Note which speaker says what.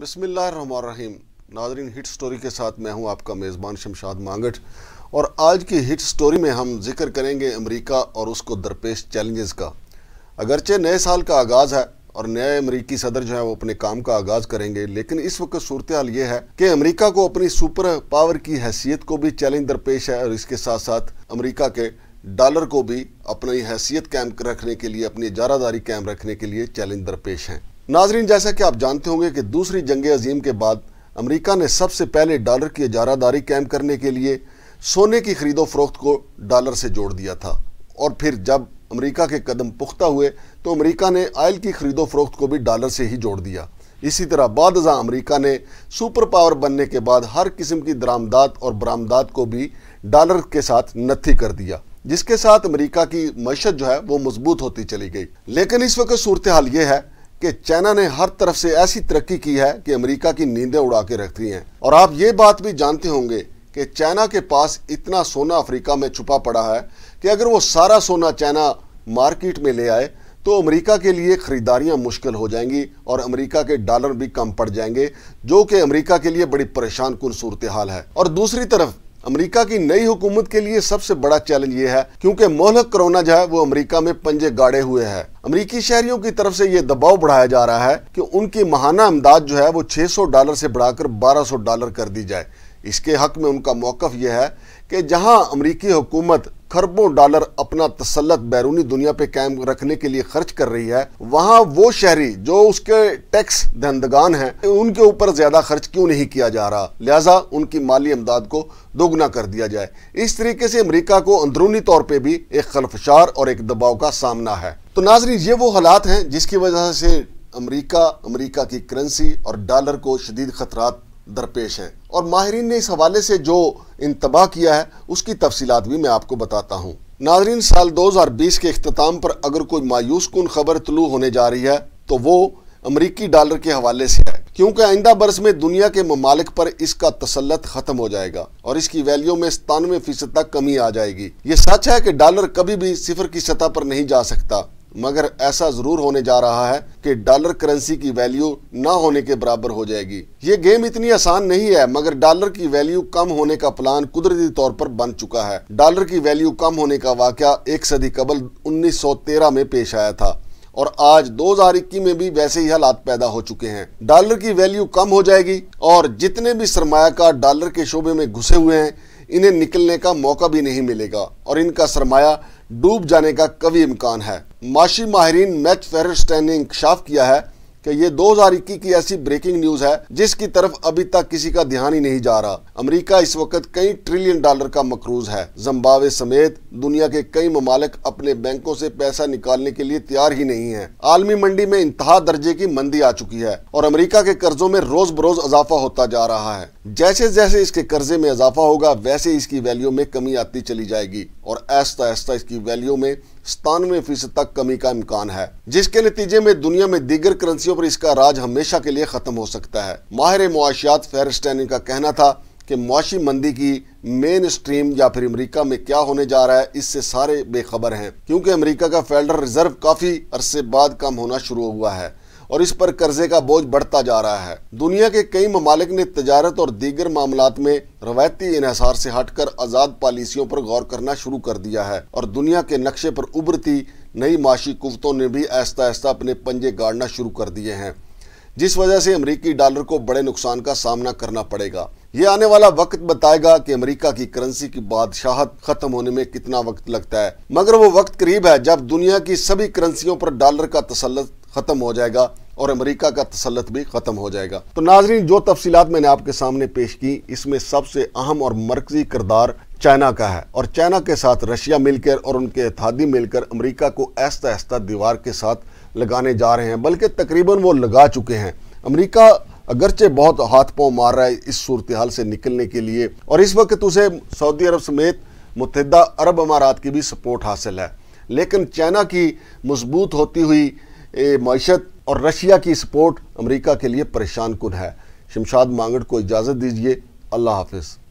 Speaker 1: बसमीम नाजरीन hit story के साथ मैं हूं आपका मेज़बान शमशाद मांगठ और आज की हिट स्टोरी में हम जिक्र करेंगे अमेरिका और उसको दरपेश चैलेंजेस का अगरचे नए साल का आगाज़ है और नए अमरीकी सदर जो है वो अपने काम का आगाज़ करेंगे लेकिन इस वक्त सूरत हाल ये है कि अमरीका को अपनी सुपर पावर की हैसियत को भी चैलेंज दरपेश है और इसके साथ साथ अमरीका के डॉलर को भी अपनी हैसियत कैम रखने के लिए अपनी इजारादारी कैम रखने के लिए चैलेंज दरपेश हैं नाजरीन जैसा कि आप जानते होंगे कि दूसरी जंग अजीम के बाद अमरीका ने सबसे पहले डॉलर की इजारादारी कैम करने के लिए सोने की खरीदो फरोख्त को डॉलर से जोड़ दिया था और फिर जब अमरीका के कदम पुख्ता हुए तो अमरीका ने आयल की खरीदो फरोख्त को भी डॉलर से ही जोड़ दिया इसी तरह बाद अमरीका ने सुपर पावर बनने के बाद हर किस्म की दरामदात और बरामदात को भी डॉलर के साथ नथी कर दिया जिसके साथ अमरीका की मैशत जो है वो मजबूत होती चली गई लेकिन इस वक्त सूरत हाल ये है कि चाइना ने हर तरफ से ऐसी तरक्की की है कि अमेरिका की नींदें उड़ा के रखती हैं और आप ये बात भी जानते होंगे कि चाइना के पास इतना सोना अफ्रीका में छुपा पड़ा है कि अगर वो सारा सोना चाइना मार्केट में ले आए तो अमेरिका के लिए ख़रीदारियां मुश्किल हो जाएंगी और अमेरिका के डॉलर भी कम पड़ जाएंगे जो कि अमेरिका के लिए बड़ी परेशान कन सूरत हाल है और दूसरी तरफ अमेरिका की नई हुकूमत के लिए सबसे बड़ा चैलेंज ये है क्योंकि मोहलक कोरोना जो है वो अमेरिका में पंजे गाड़े हुए है अमेरिकी शहरियों की तरफ से ये दबाव बढ़ाया जा रहा है कि उनकी महाना अमदाद जो है वो 600 डॉलर से बढ़ाकर 1200 डॉलर कर दी जाए इसके हक में उनका मौकफ यह है कि जहां अमरीकी हुकूमत खरबों डॉलर अपना तसलत बैरूनी दुनिया पे कायम रखने के लिए खर्च कर रही है वहाँ वो शहरी जो उसके टैक्स दहंदगान हैं उनके ऊपर ज्यादा खर्च क्यों नहीं किया जा रहा लिहाजा उनकी माली इमदाद को दोगुना कर दिया जाए इस तरीके से अमरीका को अंदरूनी तौर पर भी एक खलफशार और एक दबाव का सामना है तो नाजरी ये वो हालात हैं जिसकी वजह से अमरीका अमरीका की करेंसी और डॉलर को शदीद खतरा दरपेश है और माहरीन ने इस हवाले से जो इंतबाह किया है उसकी तफसीत भी मैं आपको बताता हूँ नाजरीन साल 2020 के अख्ताम पर अगर कोई मायूस कन खबर तलु होने जा रही है तो वो अमरीकी डॉलर के हवाले से है क्योंकि आइंदा बरस में दुनिया के ममालिक पर इसका तसलत ख़त्म हो जाएगा और इसकी वैल्यू में सतानवे फीसद तक कमी आ जाएगी ये सच है कि डॉलर कभी भी सिफर की सतह पर नहीं जा सकता मगर ऐसा जरूर होने जा रहा है कि डॉलर करेंसी की वैल्यू ना होने के बराबर हो जाएगी ये गेम इतनी आसान नहीं है मगर डॉलर की वैल्यू कम होने का प्लान कुदरती तौर पर बन चुका है डॉलर की वैल्यू कम होने का वाक़ एक सदी कबल 1913 में पेश आया था और आज 2021 में भी वैसे ही हालात पैदा हो चुके हैं डॉलर की वैल्यू कम हो जाएगी और जितने भी सरमाकार डॉलर के शोबे में घुसे हुए हैं इन्हें निकलने का मौका भी नहीं मिलेगा और इनका सरमाया डूब जाने का कभी इम्कान है माशी माहरीन मैच फेरस्टैन ने इंकशाफ किया है कि ये 2021 की ऐसी ब्रेकिंग न्यूज है जिसकी तरफ अभी तक किसी का ध्यान ही नहीं जा रहा अमेरिका इस वक्त कई ट्रिलियन डॉलर का मकरूज है जम्बावे समेत दुनिया के कई ममालिक अपने बैंकों से पैसा निकालने के लिए तैयार ही नहीं है आलमी मंडी में इंतहा दर्जे की मंदी आ चुकी है और अमेरिका के कर्जों में रोज बरोज इजाफा होता जा रहा है जैसे जैसे इसके कर्जे में इजाफा होगा वैसे इसकी वैल्यू में कमी आती चली जाएगी और ऐसा ऐसा इसकी वैल्यू में सतानवे फीसद तक कमी का इम्कान है जिसके नतीजे में दुनिया में दीगर करेंसियों पर इसका राज हमेशा के लिए खत्म हो सकता है माहिर मुआशियात फेरस्टैन का कहना था कि मुआशी मंदी की मेन स्ट्रीम या फिर अमरीका में क्या होने जा रहा है इससे सारे बेखबर हैं क्योंकि अमरीका का फेडरल रिजर्व काफ़ी अरसे बाद कम होना शुरू हुआ है और इस पर कर्जे का बोझ बढ़ता जा रहा है दुनिया के कई ममालिक ने तजारत और दीगर मामला में रवायती इसार से हटकर आज़ाद पॉलिसियों पर गौर करना शुरू कर दिया है और दुनिया के नक्शे पर उभरती नई माशी कुतों ने भी आहिस्ता आहिस्ता अपने पंजे गाड़ना शुरू कर दिए हैं जिस वजह से अमरीकी डॉलर को बड़े नुकसान का सामना करना पड़ेगा ये आने वाला वक्त बताएगा कि अमेरिका की करेंसी की बादशाहत खत्म होने में कितना वक्त लगता है मगर वो वक्त करीब है जब दुनिया की सभी करेंसियों पर डॉलर का तसलत ख़त्म हो जाएगा और अमेरिका का तसलत भी ख़त्म हो जाएगा तो नाजरीन जो तफसीत मैंने आपके सामने पेश की इसमें सबसे अहम और मरकजी करदार चाइना का है और चाइना के साथ रशिया मिलकर और उनके इतिहादी मिलकर अमरीका को आहिस्ता आहिस्ता दीवार के साथ लगाने जा रहे हैं बल्कि तकरीबन वो लगा चुके हैं अमरीका अगरचे बहुत हाथ पाँव मार रहा है इस सूरत हाल से निकलने के लिए और इस वक्त उसे सऊदी अरब समेत मुतहदा अरब अमारात की भी सपोर्ट हासिल है लेकिन चाइना की मजबूत होती हुई मीशत और रशिया की सपोर्ट अमेरिका के लिए परेशान कन है शमशाद मांगड़ को इजाज़त दीजिए अल्लाह हाफिज़